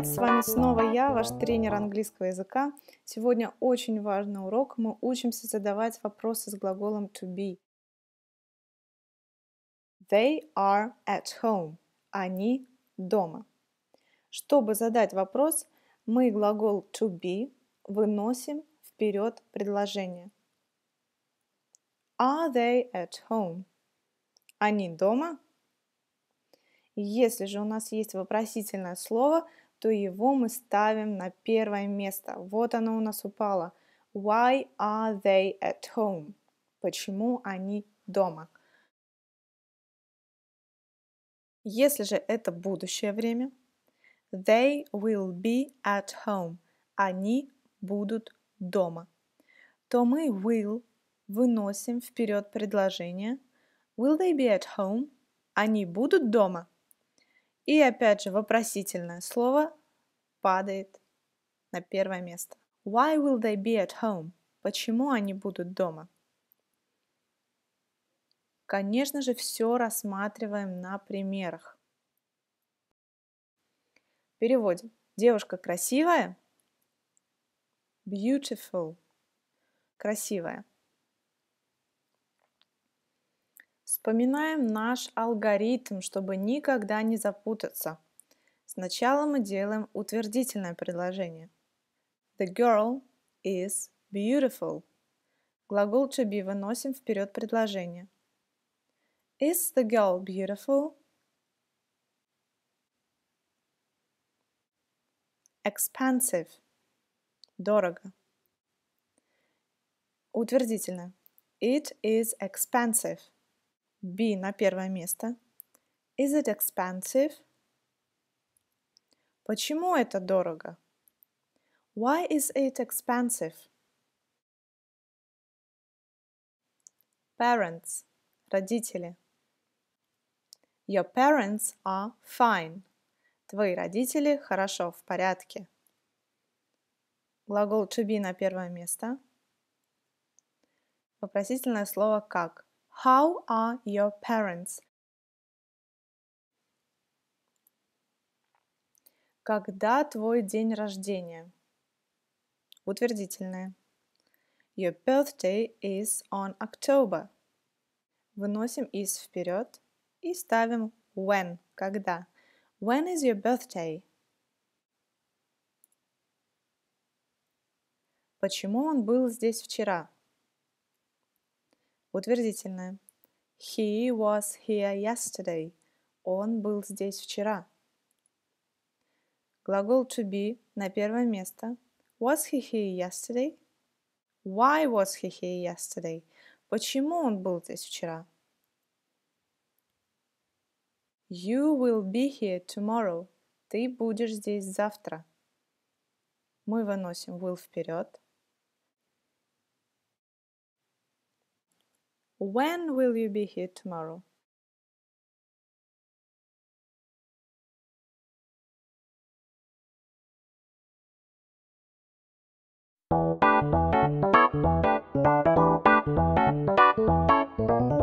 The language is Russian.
привет! С вами снова я, ваш тренер английского языка. Сегодня очень важный урок. Мы учимся задавать вопросы с глаголом to be. They are at home. Они дома. Чтобы задать вопрос, мы глагол to be выносим вперед предложение. Are they at home? Они дома? Если же у нас есть вопросительное слово – то его мы ставим на первое место. Вот оно у нас упало. Why are they at home? Почему они дома? Если же это будущее время, they will be at home. Они будут дома. То мы will выносим вперед предложение. Will they be at home? Они будут дома? И опять же, вопросительное слово падает на первое место. Why will they be at home? Почему они будут дома? Конечно же, все рассматриваем на примерах. Переводим. Девушка красивая? Beautiful. Красивая. Вспоминаем наш алгоритм, чтобы никогда не запутаться. Сначала мы делаем утвердительное предложение. The girl is beautiful. Глагол to be выносим вперед предложение. Is the girl beautiful? Expensive. Дорого. Утвердительное. It is expensive. B на первое место. Is it expensive? Почему это дорого? Why is it expensive? Parents – родители. Your parents are fine. Твои родители хорошо, в порядке. Глагол to be на первое место. Вопросительное слово как. How are your parents? Когда твой день рождения? Утвердительное. Your birthday is on October. Выносим is вперед и ставим when, когда. When is your birthday? Почему он был здесь вчера? Утвердительное. He was here yesterday. Он был здесь вчера. Глагол to be на первое место. Was he here yesterday? Why was he here yesterday? Почему он был здесь вчера? You will be here tomorrow. Ты будешь здесь завтра. Мы выносим will вперед. When will you be here tomorrow? Thank you.